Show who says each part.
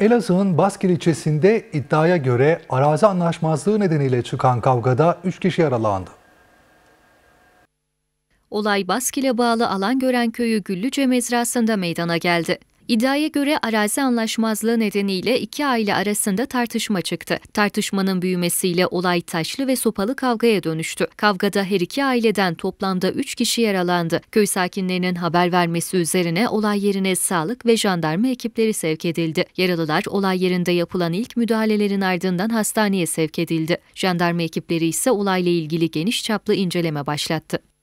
Speaker 1: Elazığ'ın Baskil ilçesinde iddiaya göre arazi anlaşmazlığı nedeniyle çıkan kavgada 3 kişi yaralandı.
Speaker 2: Olay Baskil'e bağlı Alangören köyü Güllüce mezrasında meydana geldi. İddiaya göre arazi anlaşmazlığı nedeniyle iki aile arasında tartışma çıktı. Tartışmanın büyümesiyle olay taşlı ve sopalı kavgaya dönüştü. Kavgada her iki aileden toplamda üç kişi yaralandı. Köy sakinlerinin haber vermesi üzerine olay yerine sağlık ve jandarma ekipleri sevk edildi. Yaralılar olay yerinde yapılan ilk müdahalelerin ardından hastaneye sevk edildi. Jandarma ekipleri ise olayla ilgili geniş çaplı inceleme başlattı.